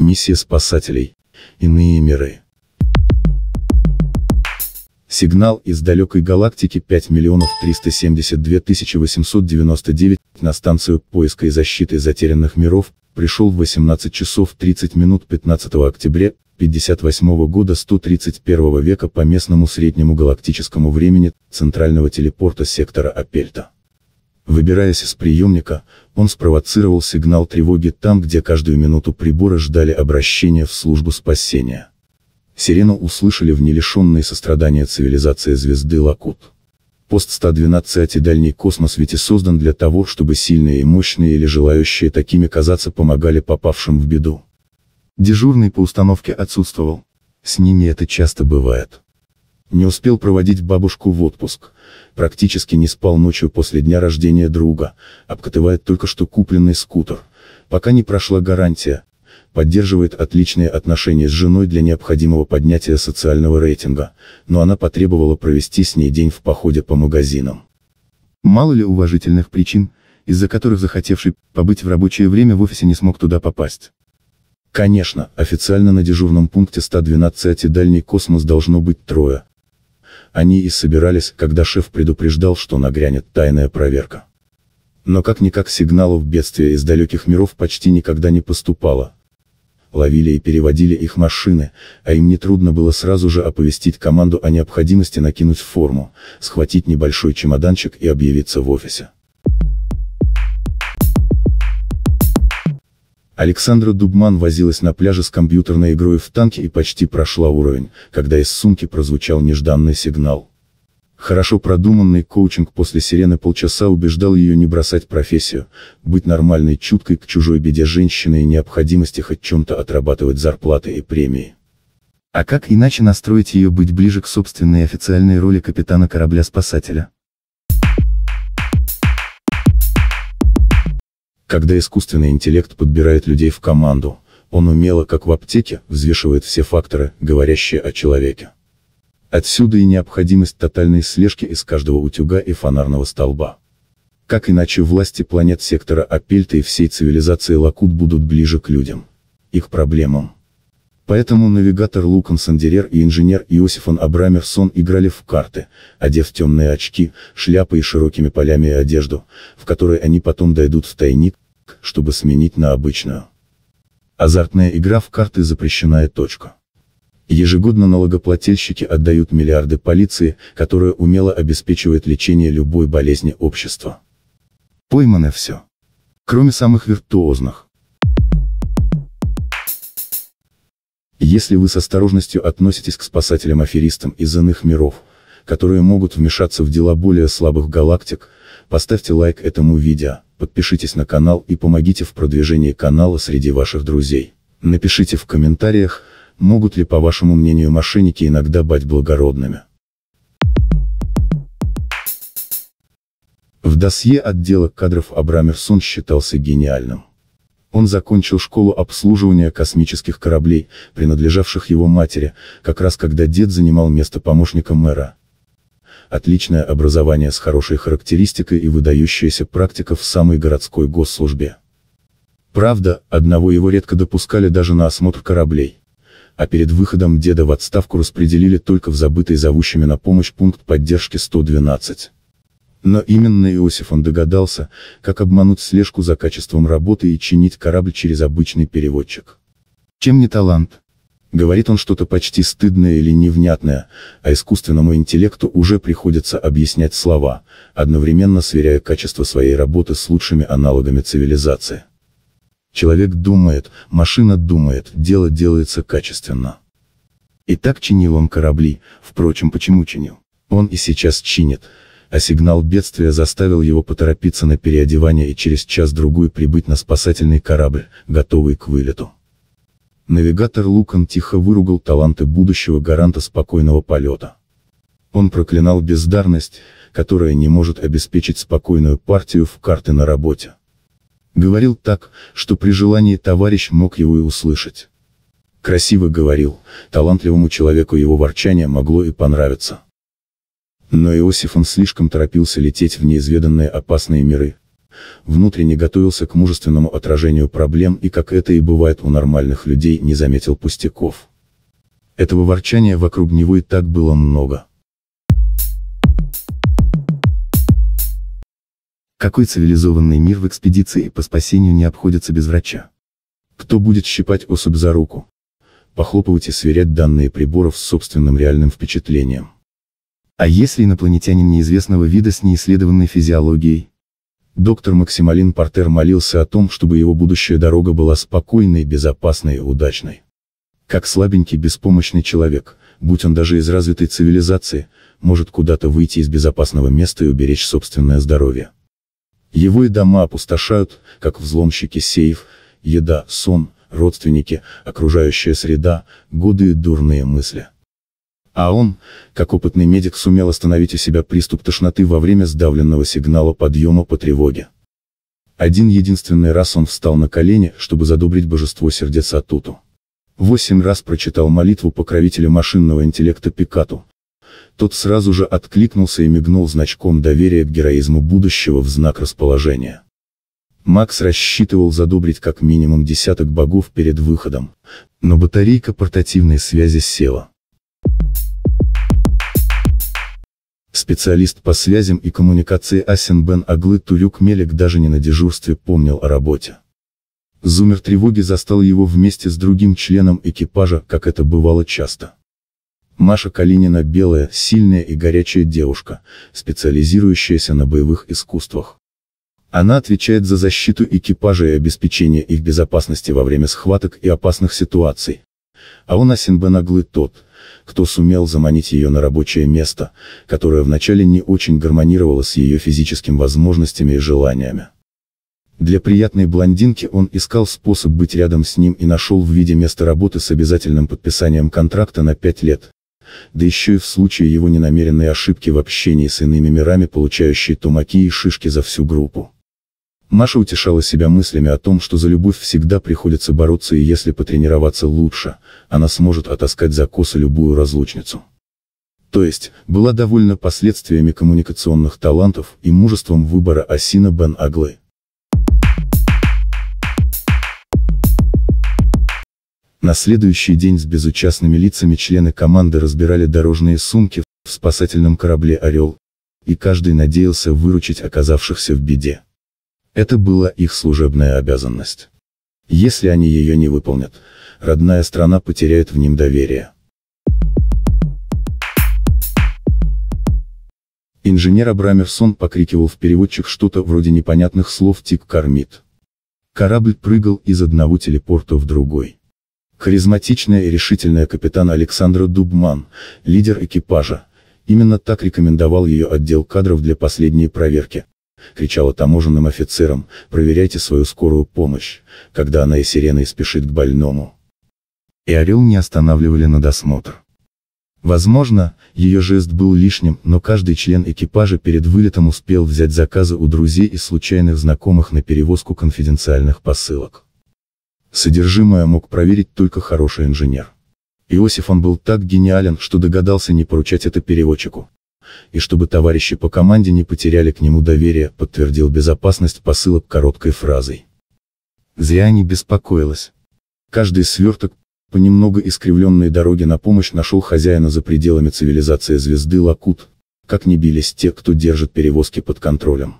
Миссия спасателей. Иные миры. Сигнал из далекой галактики 5 миллионов 372 899 на станцию поиска и защиты затерянных миров пришел в 18 часов 30 минут 15 октября 58 года 131 века по местному среднему галактическому времени центрального телепорта сектора Апельта. Выбираясь из приемника, он спровоцировал сигнал тревоги там, где каждую минуту прибора ждали обращения в службу спасения. Сирену услышали в нелишенной сострадания цивилизации звезды Лакут. Пост 112 и дальний космос ведь и создан для того, чтобы сильные и мощные или желающие такими казаться помогали попавшим в беду. Дежурный по установке отсутствовал. С ними это часто бывает. Не успел проводить бабушку в отпуск – Практически не спал ночью после дня рождения друга, обкатывает только что купленный скутер. Пока не прошла гарантия. Поддерживает отличные отношения с женой для необходимого поднятия социального рейтинга, но она потребовала провести с ней день в походе по магазинам. Мало ли уважительных причин, из-за которых захотевший побыть в рабочее время в офисе не смог туда попасть. Конечно, официально на дежурном пункте 112 дальний космос должно быть трое, они и собирались, когда шеф предупреждал, что нагрянет тайная проверка. Но как-никак сигналов бедствия из далеких миров почти никогда не поступало. Ловили и переводили их машины, а им нетрудно было сразу же оповестить команду о необходимости накинуть форму, схватить небольшой чемоданчик и объявиться в офисе. Александра Дубман возилась на пляже с компьютерной игрой в танке и почти прошла уровень, когда из сумки прозвучал нежданный сигнал. Хорошо продуманный коучинг после сирены полчаса убеждал ее не бросать профессию, быть нормальной чуткой к чужой беде женщины и необходимости хоть чем-то отрабатывать зарплаты и премии. А как иначе настроить ее быть ближе к собственной официальной роли капитана корабля-спасателя? Когда искусственный интеллект подбирает людей в команду, он умело, как в аптеке, взвешивает все факторы, говорящие о человеке. Отсюда и необходимость тотальной слежки из каждого утюга и фонарного столба. Как иначе власти планет сектора Апельта и всей цивилизации Лакут будут ближе к людям. Их проблемам. Поэтому навигатор Лукан Сандерер и инженер Иосифан Абрамерсон играли в карты, одев темные очки, шляпы и широкими полями и одежду, в которой они потом дойдут в тайник, чтобы сменить на обычную. Азартная игра в карты запрещенная. точка. Ежегодно налогоплательщики отдают миллиарды полиции, которая умело обеспечивает лечение любой болезни общества. Поймано все. Кроме самых виртуозных. Если вы с осторожностью относитесь к спасателям-аферистам из иных миров, которые могут вмешаться в дела более слабых галактик, поставьте лайк этому видео, подпишитесь на канал и помогите в продвижении канала среди ваших друзей. Напишите в комментариях, могут ли по вашему мнению мошенники иногда быть благородными. В досье отдела кадров Абрамерсон считался гениальным. Он закончил школу обслуживания космических кораблей, принадлежавших его матери, как раз когда дед занимал место помощника мэра. Отличное образование с хорошей характеристикой и выдающаяся практика в самой городской госслужбе. Правда, одного его редко допускали даже на осмотр кораблей. А перед выходом деда в отставку распределили только в забытый зовущими на помощь пункт поддержки 112. Но именно Иосиф он догадался, как обмануть слежку за качеством работы и чинить корабль через обычный переводчик. Чем не талант? Говорит он что-то почти стыдное или невнятное, а искусственному интеллекту уже приходится объяснять слова, одновременно сверяя качество своей работы с лучшими аналогами цивилизации. Человек думает, машина думает, дело делается качественно. И так чинил он корабли, впрочем почему чинил? Он и сейчас чинит, а сигнал бедствия заставил его поторопиться на переодевание и через час-другой прибыть на спасательный корабль, готовый к вылету. Навигатор Лукан тихо выругал таланты будущего гаранта спокойного полета. Он проклинал бездарность, которая не может обеспечить спокойную партию в карты на работе. Говорил так, что при желании товарищ мог его и услышать. Красиво говорил, талантливому человеку его ворчание могло и понравиться. Но Иосиф он слишком торопился лететь в неизведанные опасные миры. Внутренне готовился к мужественному отражению проблем и, как это и бывает у нормальных людей, не заметил пустяков. Этого ворчания вокруг него и так было много. Какой цивилизованный мир в экспедиции по спасению не обходится без врача? Кто будет щипать особь за руку? Похлопывать и сверять данные приборов с собственным реальным впечатлением. А если инопланетянин неизвестного вида с неисследованной физиологией? Доктор Максималин Портер молился о том, чтобы его будущая дорога была спокойной, безопасной и удачной. Как слабенький, беспомощный человек, будь он даже из развитой цивилизации, может куда-то выйти из безопасного места и уберечь собственное здоровье. Его и дома опустошают, как взломщики сейф, еда, сон, родственники, окружающая среда, годы и дурные мысли а он, как опытный медик сумел остановить у себя приступ тошноты во время сдавленного сигнала подъема по тревоге. Один единственный раз он встал на колени, чтобы задобрить божество сердец Атуту. Восемь раз прочитал молитву покровителя машинного интеллекта Пикату. Тот сразу же откликнулся и мигнул значком доверия к героизму будущего в знак расположения. Макс рассчитывал задобрить как минимум десяток богов перед выходом, но батарейка портативной связи села. Специалист по связям и коммуникации Асен Бен Аглы Турюк Мелик даже не на дежурстве помнил о работе. Зумер тревоги застал его вместе с другим членом экипажа, как это бывало часто. Маша Калинина белая, сильная и горячая девушка, специализирующаяся на боевых искусствах. Она отвечает за защиту экипажа и обеспечение их безопасности во время схваток и опасных ситуаций. А он Асенбен Аглы тот, кто сумел заманить ее на рабочее место, которое вначале не очень гармонировало с ее физическими возможностями и желаниями. Для приятной блондинки он искал способ быть рядом с ним и нашел в виде места работы с обязательным подписанием контракта на 5 лет. Да еще и в случае его ненамеренной ошибки в общении с иными мирами получающие тумаки и шишки за всю группу. Маша утешала себя мыслями о том, что за любовь всегда приходится бороться и если потренироваться лучше, она сможет отаскать за косы любую разлучницу. То есть, была довольна последствиями коммуникационных талантов и мужеством выбора Асина Бен Аглы. На следующий день с безучастными лицами члены команды разбирали дорожные сумки в спасательном корабле «Орел», и каждый надеялся выручить оказавшихся в беде. Это была их служебная обязанность. Если они ее не выполнят, родная страна потеряет в ним доверие. Инженер Абрамерсон покрикивал в переводчик что-то вроде непонятных слов «Тик кормит». Корабль прыгал из одного телепорта в другой. Харизматичная и решительная капитан Александра Дубман, лидер экипажа, именно так рекомендовал ее отдел кадров для последней проверки кричала таможенным офицерам, проверяйте свою скорую помощь, когда она и сиреной спешит к больному. И Орел не останавливали на досмотр. Возможно, ее жест был лишним, но каждый член экипажа перед вылетом успел взять заказы у друзей и случайных знакомых на перевозку конфиденциальных посылок. Содержимое мог проверить только хороший инженер. Иосиф он был так гениален, что догадался не поручать это переводчику и чтобы товарищи по команде не потеряли к нему доверие, подтвердил безопасность посылок короткой фразой. Зря не беспокоилась. Каждый сверток, по немного искривленной дороге на помощь нашел хозяина за пределами цивилизации звезды Лакут, как не бились те, кто держит перевозки под контролем.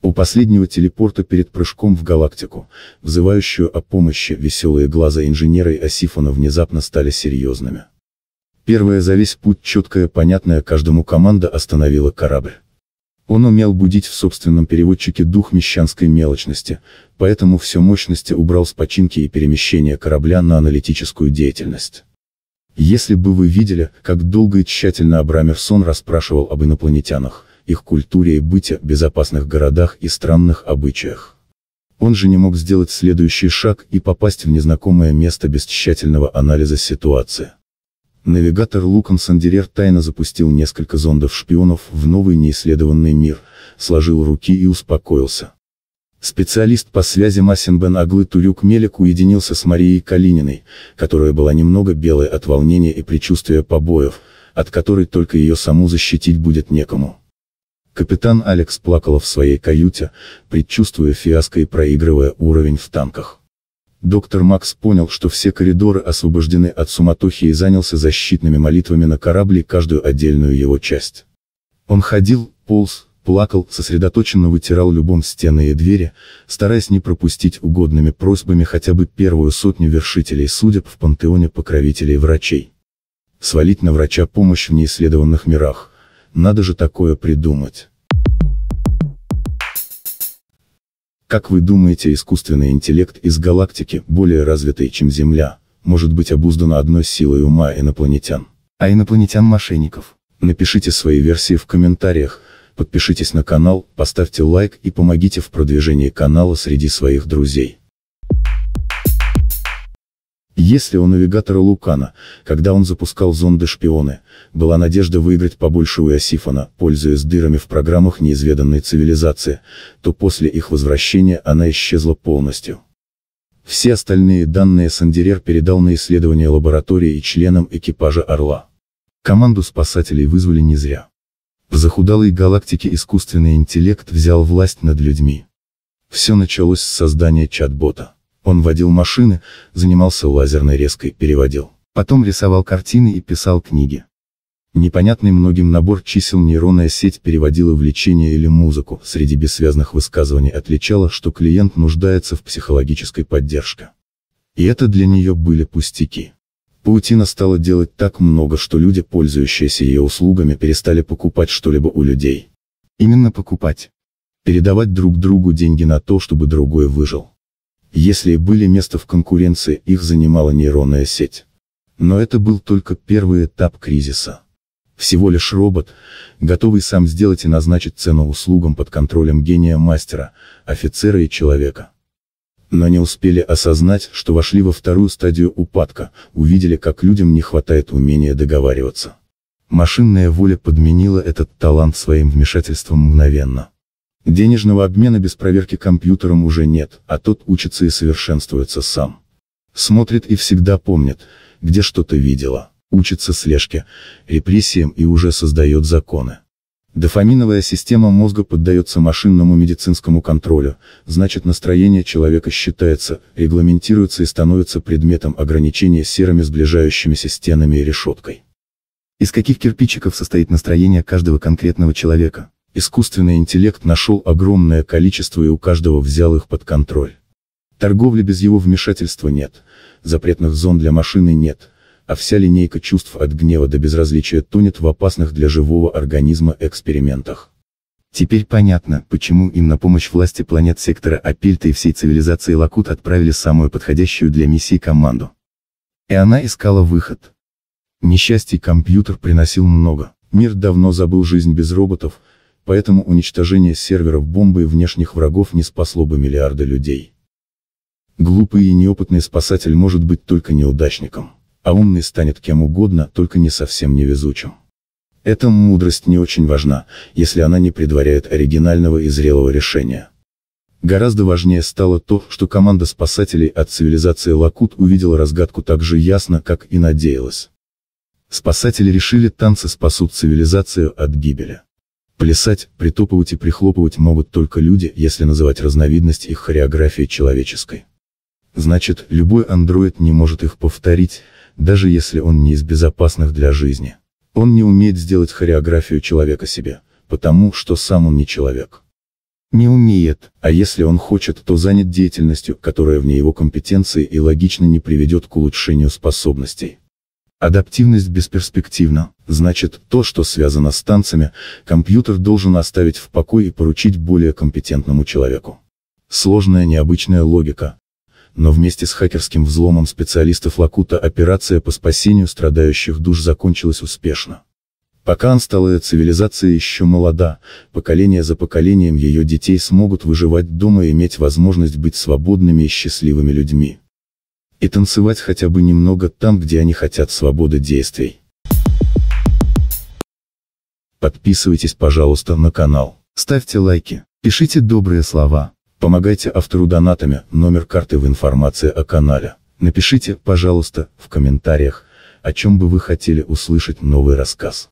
У последнего телепорта перед прыжком в галактику, взывающую о помощи, веселые глаза инженера и Асифона внезапно стали серьезными. Первая за весь путь четкая понятная каждому команда остановила корабль. Он умел будить в собственном переводчике дух мещанской мелочности, поэтому все мощности убрал с починки и перемещения корабля на аналитическую деятельность. Если бы вы видели, как долго и тщательно Абрамерсон расспрашивал об инопланетянах, их культуре и быте, безопасных городах и странных обычаях. Он же не мог сделать следующий шаг и попасть в незнакомое место без тщательного анализа ситуации. Навигатор Лукан Сандерер тайно запустил несколько зондов-шпионов в новый неисследованный мир, сложил руки и успокоился. Специалист по связи Масенбен Аглы Турюк Мелик уединился с Марией Калининой, которая была немного белой от волнения и предчувствия побоев, от которой только ее саму защитить будет некому. Капитан Алекс плакала в своей каюте, предчувствуя фиаско и проигрывая уровень в танках. Доктор Макс понял, что все коридоры освобождены от суматохи и занялся защитными молитвами на корабле каждую отдельную его часть. Он ходил, полз, плакал, сосредоточенно вытирал любом стены и двери, стараясь не пропустить угодными просьбами хотя бы первую сотню вершителей судеб в пантеоне покровителей врачей. Свалить на врача помощь в неисследованных мирах, надо же такое придумать. Как вы думаете, искусственный интеллект из галактики, более развитый, чем Земля, может быть обуздан одной силой ума инопланетян? А инопланетян-мошенников? Напишите свои версии в комментариях, подпишитесь на канал, поставьте лайк и помогите в продвижении канала среди своих друзей. Если у навигатора Лукана, когда он запускал зонды-шпионы, была надежда выиграть побольше у Иосифона, пользуясь дырами в программах неизведанной цивилизации, то после их возвращения она исчезла полностью. Все остальные данные Сандерер передал на исследование лаборатории и членам экипажа «Орла». Команду спасателей вызвали не зря. В захудалой галактике искусственный интеллект взял власть над людьми. Все началось с создания чат-бота. Он водил машины, занимался лазерной резкой, переводил. Потом рисовал картины и писал книги. Непонятный многим набор чисел нейронная сеть переводила в лечение или музыку, среди бессвязных высказываний отличала, что клиент нуждается в психологической поддержке. И это для нее были пустяки. Паутина стала делать так много, что люди, пользующиеся ее услугами, перестали покупать что-либо у людей. Именно покупать. Передавать друг другу деньги на то, чтобы другой выжил. Если и были места в конкуренции, их занимала нейронная сеть. Но это был только первый этап кризиса. Всего лишь робот, готовый сам сделать и назначить цену услугам под контролем гения мастера, офицера и человека. Но не успели осознать, что вошли во вторую стадию упадка, увидели, как людям не хватает умения договариваться. Машинная воля подменила этот талант своим вмешательством мгновенно. Денежного обмена без проверки компьютером уже нет, а тот учится и совершенствуется сам. Смотрит и всегда помнит, где что-то видела, учится слежке, репрессиям и уже создает законы. Дофаминовая система мозга поддается машинному медицинскому контролю, значит настроение человека считается, регламентируется и становится предметом ограничения серыми сближающимися стенами и решеткой. Из каких кирпичиков состоит настроение каждого конкретного человека? искусственный интеллект нашел огромное количество и у каждого взял их под контроль. Торговли без его вмешательства нет, запретных зон для машины нет, а вся линейка чувств от гнева до безразличия тонет в опасных для живого организма экспериментах. Теперь понятно, почему им на помощь власти планет сектора Апельта и всей цивилизации Лакут отправили самую подходящую для миссии команду. И она искала выход. Несчастье компьютер приносил много. Мир давно забыл жизнь без роботов, поэтому уничтожение серверов бомбы и внешних врагов не спасло бы миллиарда людей. Глупый и неопытный спасатель может быть только неудачником, а умный станет кем угодно, только не совсем невезучим. Эта мудрость не очень важна, если она не предваряет оригинального и зрелого решения. Гораздо важнее стало то, что команда спасателей от цивилизации Лакут увидела разгадку так же ясно, как и надеялась. Спасатели решили танцы спасут цивилизацию от гибели. Плясать, притопывать и прихлопывать могут только люди, если называть разновидность их хореографии человеческой. Значит, любой андроид не может их повторить, даже если он не из безопасных для жизни. Он не умеет сделать хореографию человека себе, потому что сам он не человек. Не умеет, а если он хочет, то занят деятельностью, которая вне его компетенции и логично не приведет к улучшению способностей. Адаптивность бесперспективна, значит, то, что связано с танцами, компьютер должен оставить в покое и поручить более компетентному человеку. Сложная необычная логика. Но вместе с хакерским взломом специалистов Лакута операция по спасению страдающих душ закончилась успешно. Пока ансталая цивилизация еще молода, поколение за поколением ее детей смогут выживать дома и иметь возможность быть свободными и счастливыми людьми и танцевать хотя бы немного там, где они хотят свободы действий. Подписывайтесь, пожалуйста, на канал, ставьте лайки, пишите добрые слова, помогайте автору донатами, номер карты в информации о канале. Напишите, пожалуйста, в комментариях, о чем бы вы хотели услышать новый рассказ.